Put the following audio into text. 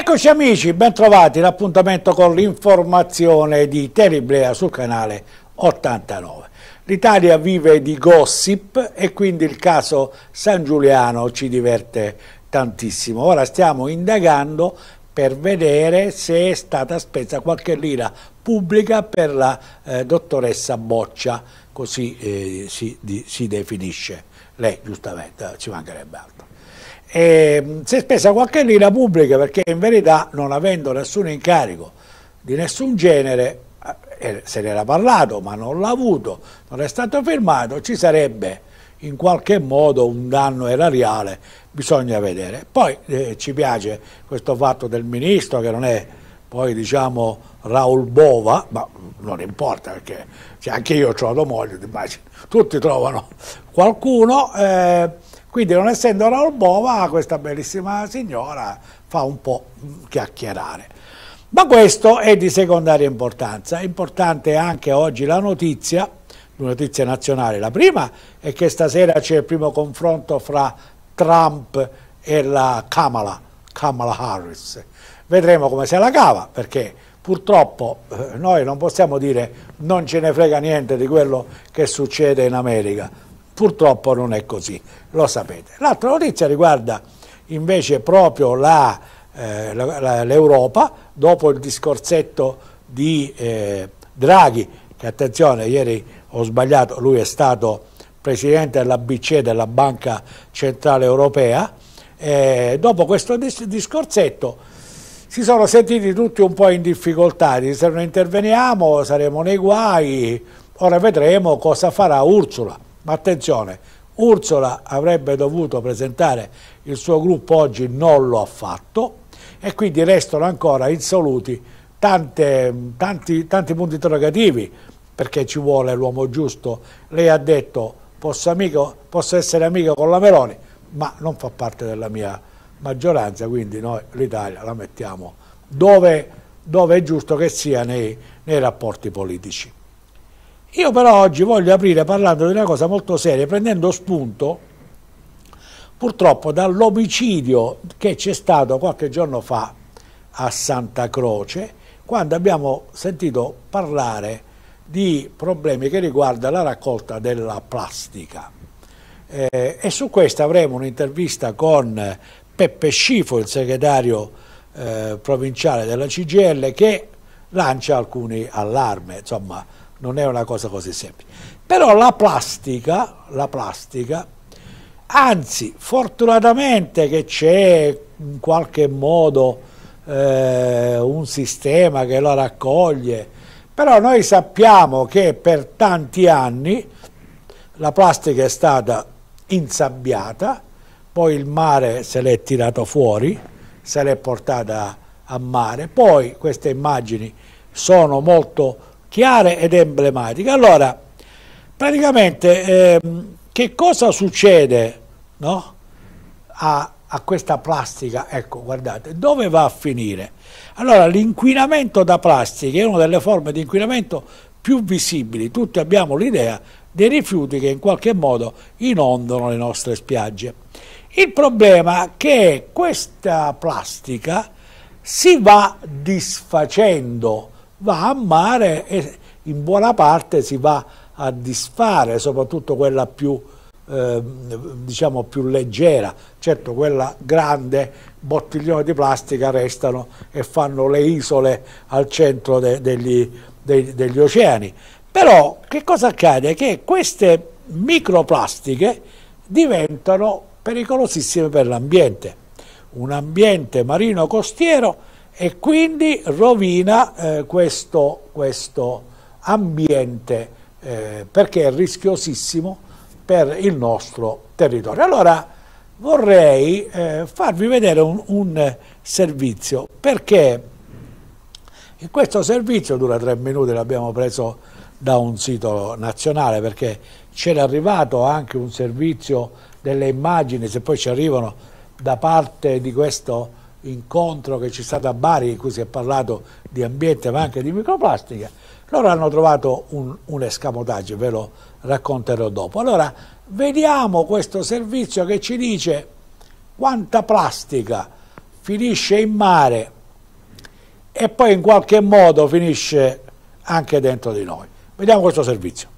Eccoci amici, bentrovati, l'appuntamento con l'informazione di Teleblea sul canale 89. L'Italia vive di gossip e quindi il caso San Giuliano ci diverte tantissimo. Ora stiamo indagando per vedere se è stata spesa qualche lira pubblica per la eh, dottoressa Boccia, così eh, si, di, si definisce lei giustamente, ci mancherebbe altro. E ehm, si è spesa qualche lira pubblica perché in verità non avendo nessun incarico di nessun genere, eh, eh, se ne era parlato ma non l'ha avuto, non è stato firmato, ci sarebbe in qualche modo un danno erariale, bisogna vedere. Poi eh, ci piace questo fatto del ministro che non è poi diciamo Raul Bova, ma non importa perché cioè, anche io ho trovato moglie, tutti trovano qualcuno. Eh, quindi non essendo Raul Bova, questa bellissima signora fa un po' chiacchierare. Ma questo è di secondaria importanza. Importante anche oggi la notizia, una notizia nazionale. La prima è che stasera c'è il primo confronto fra Trump e la Kamala, Kamala Harris. Vedremo come se la cava, perché purtroppo eh, noi non possiamo dire non ce ne frega niente di quello che succede in America. Purtroppo non è così, lo sapete. L'altra notizia riguarda invece proprio eh, l'Europa, eh, dopo il discorsetto di eh, Draghi, che attenzione, ieri ho sbagliato, lui è stato presidente della BCE, della Banca Centrale Europea, eh, dopo questo dis discorsetto si sono sentiti tutti un po' in difficoltà, se non interveniamo saremo nei guai, ora vedremo cosa farà Ursula ma attenzione, Ursula avrebbe dovuto presentare il suo gruppo oggi, non lo ha fatto e quindi restano ancora insoluti tante, tanti, tanti punti interrogativi perché ci vuole l'uomo giusto. Lei ha detto posso, amico, posso essere amico con la Meloni, ma non fa parte della mia maggioranza, quindi noi l'Italia la mettiamo dove, dove, è giusto che sia nei, nei rapporti politici. Io però oggi voglio aprire parlando di una cosa molto seria, prendendo spunto purtroppo dall'omicidio che c'è stato qualche giorno fa a Santa Croce, quando abbiamo sentito parlare di problemi che riguardano la raccolta della plastica. Eh, e su questo avremo un'intervista con Peppe Scifo, il segretario eh, provinciale della CGL, che lancia alcuni allarme, insomma, non è una cosa così semplice. Però la plastica, la plastica anzi fortunatamente che c'è in qualche modo eh, un sistema che la raccoglie, però noi sappiamo che per tanti anni la plastica è stata insabbiata, poi il mare se l'è tirato fuori, se l'è portata a mare, poi queste immagini sono molto chiare ed emblematiche. Allora, praticamente eh, che cosa succede no? a, a questa plastica? Ecco, guardate, dove va a finire? Allora, l'inquinamento da plastica è una delle forme di inquinamento più visibili, tutti abbiamo l'idea dei rifiuti che in qualche modo inondano le nostre spiagge. Il problema è che questa plastica si va disfacendo, va a mare e in buona parte si va a disfare, soprattutto quella più, eh, diciamo più leggera, certo quella grande bottiglione di plastica restano e fanno le isole al centro de degli, de degli oceani. Però che cosa accade? Che queste microplastiche diventano pericolosissime per l'ambiente. Un ambiente marino costiero e quindi rovina eh, questo, questo, ambiente eh, perché è rischiosissimo per il nostro territorio. Allora vorrei eh, farvi vedere un, un, servizio perché questo servizio dura tre minuti, l'abbiamo preso da un sito nazionale perché c'era arrivato anche un servizio delle immagini, se poi ci arrivano da parte di questo incontro che c'è stato a Bari in cui si è parlato di ambiente ma anche di microplastica, loro hanno trovato un, un escamotaggio, ve lo racconterò dopo. Allora, vediamo questo servizio che ci dice quanta plastica finisce in mare e poi in qualche modo finisce anche dentro di noi. Vediamo questo servizio.